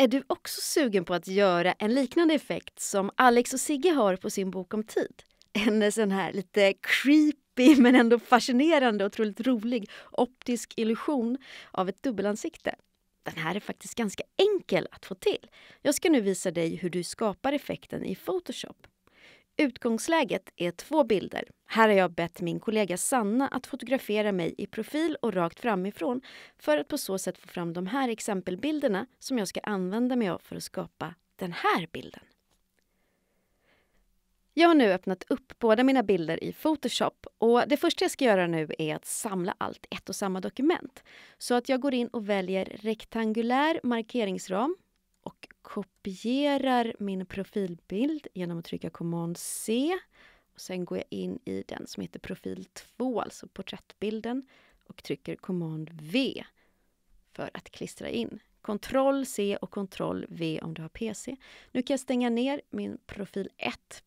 Är du också sugen på att göra en liknande effekt som Alex och Sigge har på sin bok om tid? En sån här lite creepy men ändå fascinerande och otroligt rolig optisk illusion av ett dubbelansikte. Den här är faktiskt ganska enkel att få till. Jag ska nu visa dig hur du skapar effekten i Photoshop. Utgångsläget är två bilder. Här har jag bett min kollega Sanna att fotografera mig i profil och rakt framifrån för att på så sätt få fram de här exempelbilderna som jag ska använda mig av för att skapa den här bilden. Jag har nu öppnat upp båda mina bilder i Photoshop och det första jag ska göra nu är att samla allt i ett och samma dokument. Så att jag går in och väljer rektangulär markeringsram och kopierar min profilbild genom att trycka command C. Och sen går jag in i den som heter profil 2, alltså porträttbilden och trycker command V för att klistra in. Ctrl C och Ctrl V om du har PC. Nu kan jag stänga ner min profil 1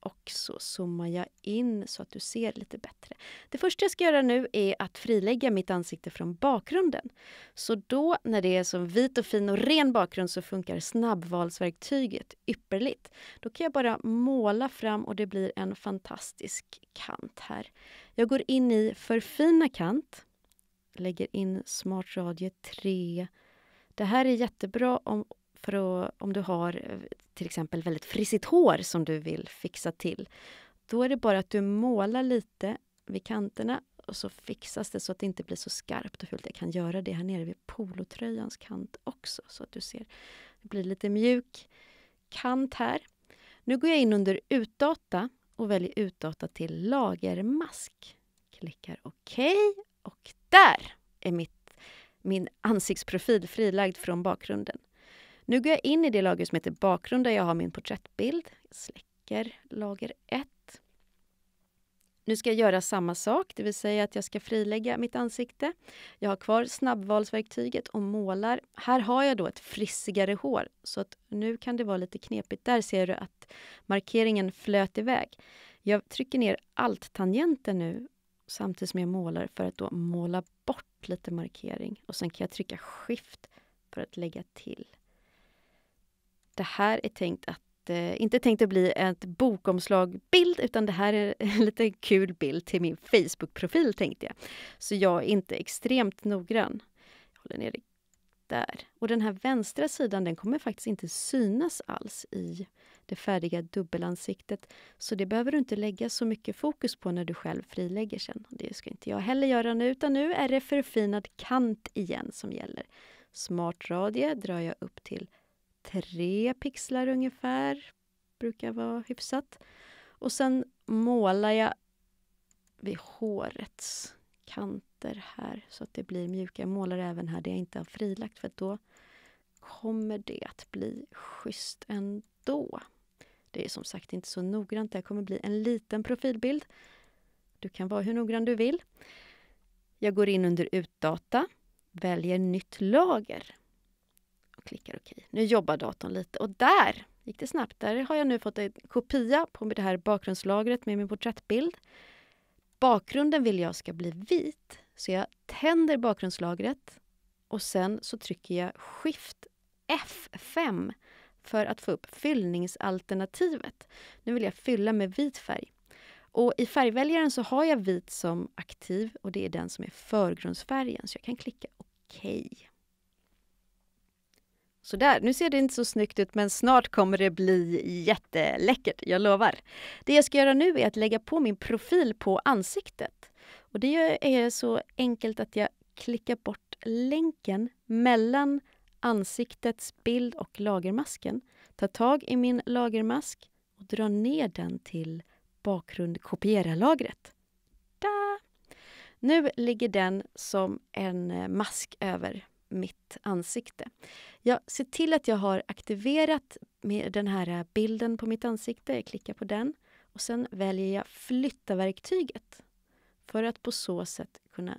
och så zoomar jag in så att du ser lite bättre. Det första jag ska göra nu är att frilägga mitt ansikte från bakgrunden. Så då när det är så vit och fin och ren bakgrund så funkar snabbvalsverktyget ypperligt. Då kan jag bara måla fram och det blir en fantastisk kant här. Jag går in i förfina kant, lägger in smart radie 3. Det här är jättebra om för att, om du har eh, till exempel väldigt frissigt hår som du vill fixa till, då är det bara att du målar lite vid kanterna och så fixas det så att det inte blir så skarpt och fult. Jag kan göra det här nere vid polotröjans kant också så att du ser. Det blir lite mjuk kant här. Nu går jag in under Utdata och väljer Utdata till lagermask. Klickar OK och där är mitt, min ansiktsprofil frilagd från bakgrunden. Nu går jag in i det lager som heter bakgrund där jag har min porträttbild. Jag släcker lager 1. Nu ska jag göra samma sak, det vill säga att jag ska frilägga mitt ansikte. Jag har kvar snabbvalsverktyget och målar. Här har jag då ett frissigare hår, så att nu kan det vara lite knepigt. Där ser du att markeringen flöt iväg. Jag trycker ner alt tangenten nu samtidigt som jag målar för att då måla bort lite markering. Och sen kan jag trycka skift för att lägga till. Det här är tänkt att, eh, inte tänkt att bli ett bokomslagbild utan det här är en lite kul bild till min Facebook-profil tänkte jag. Så jag är inte extremt noggrann. Jag håller ner där. Och den här vänstra sidan den kommer faktiskt inte synas alls i det färdiga dubbelansiktet. Så det behöver du inte lägga så mycket fokus på när du själv frilägger sen. Det ska inte jag heller göra nu, utan nu är det förfinad kant igen som gäller. Smart radie drar jag upp till tre pixlar ungefär. Brukar vara hyfsat. Och sen målar jag vid hårets kanter här så att det blir mjukare. Jag målar även här det jag inte har frilagt för då kommer det att bli schysst ändå. Det är som sagt inte så noggrant. Det kommer bli en liten profilbild. Du kan vara hur noggrann du vill. Jag går in under Utdata, väljer Nytt lager klickar okej. Nu jobbar datorn lite och där gick det snabbt. Där har jag nu fått en kopia på det här bakgrundslagret med min porträttbild. Bakgrunden vill jag ska bli vit, så jag tänder bakgrundslagret och sen så trycker jag Shift F5 för att få upp fyllningsalternativet. Nu vill jag fylla med vit färg. Och I färgväljaren så har jag vit som aktiv och det är den som är förgrundsfärgen, så jag kan klicka OK. Sådär, nu ser det inte så snyggt ut men snart kommer det bli jätteläckert, jag lovar. Det jag ska göra nu är att lägga på min profil på ansiktet. Och det är så enkelt att jag klickar bort länken mellan ansiktets bild och lagermasken. Tar tag i min lagermask och drar ner den till bakgrund lagret Nu ligger den som en mask över mitt ansikte. Jag ser till att jag har aktiverat med den här bilden på mitt ansikte. Jag klickar på den och sen väljer jag flytta verktyget för att på så sätt kunna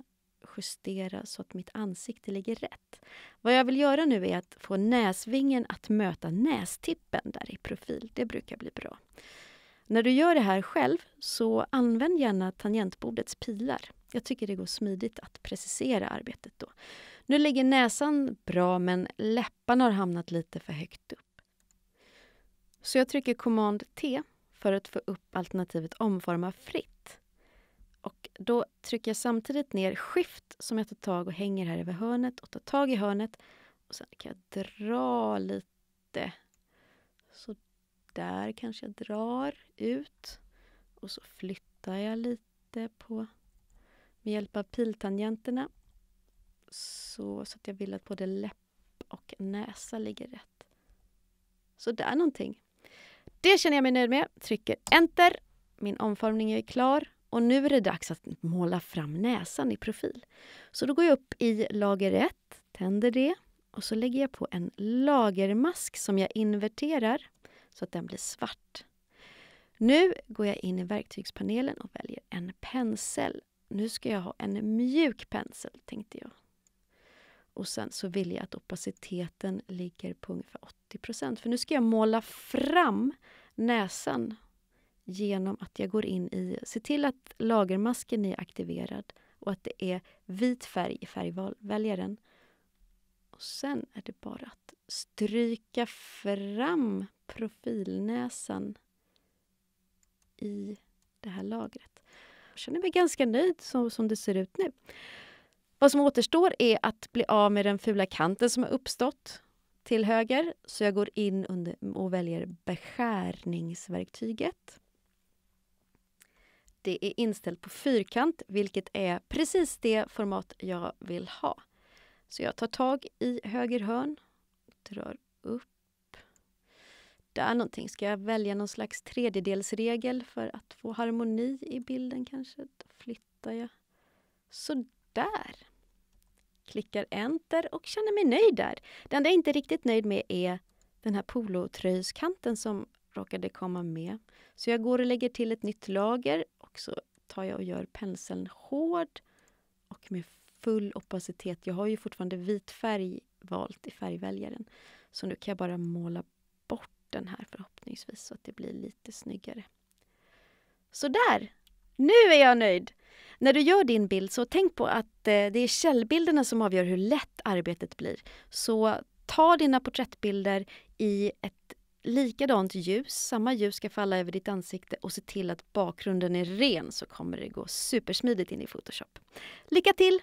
justera så att mitt ansikte ligger rätt. Vad jag vill göra nu är att få näsvingen att möta nästippen där i profil. Det brukar bli bra. När du gör det här själv, så använd gärna tangentbordets pilar. Jag tycker det går smidigt att precisera arbetet då. Nu ligger näsan bra men läpparna har hamnat lite för högt upp. Så jag trycker Command T för att få upp alternativet omforma fritt. Och då trycker jag samtidigt ner Shift som jag tar tag och hänger här över hörnet och tar tag i hörnet. Och Sen kan jag dra lite. Så där kanske jag drar ut. Och så flyttar jag lite på med hjälp av piltangenterna så, så att jag vill att både läpp och näsa ligger rätt. Så där någonting. Det känner jag mig nöjd med. Trycker enter. Min omformning är klar och nu är det dags att måla fram näsan i profil. Så då går jag upp i lager 1, tänder det och så lägger jag på en lagermask som jag inverterar så att den blir svart. Nu går jag in i verktygspanelen och väljer en pensel nu ska jag ha en mjuk pensel, tänkte jag. Och sen så vill jag att opaciteten ligger på ungefär 80 För nu ska jag måla fram näsan genom att jag går in i... Se till att lagermasken är aktiverad och att det är vit färg i färgväljaren. Och sen är det bara att stryka fram profilnäsan i det här lagret känner mig ganska nöjd så, som det ser ut nu. Vad som återstår är att bli av med den fula kanten som har uppstått till höger. Så jag går in under och väljer beskärningsverktyget. Det är inställt på fyrkant, vilket är precis det format jag vill ha. Så jag tar tag i höger hörn, drar upp det någonting. Ska jag välja någon slags tredjedelsregel för att få harmoni i bilden kanske? Då flyttar jag. Så där. Klickar enter och känner mig nöjd där. Det enda jag inte är riktigt nöjd med är den här polotröjskanten som råkade komma med. Så jag går och lägger till ett nytt lager och så tar jag och gör penseln hård och med full opacitet. Jag har ju fortfarande vit färg valt i färgväljaren. Så nu kan jag bara måla bort den här förhoppningsvis så att det blir lite snyggare. Så där! Nu är jag nöjd! När du gör din bild så tänk på att eh, det är källbilderna som avgör hur lätt arbetet blir. Så ta dina porträttbilder i ett likadant ljus. Samma ljus ska falla över ditt ansikte och se till att bakgrunden är ren så kommer det gå supersmidigt in i Photoshop. Lycka till!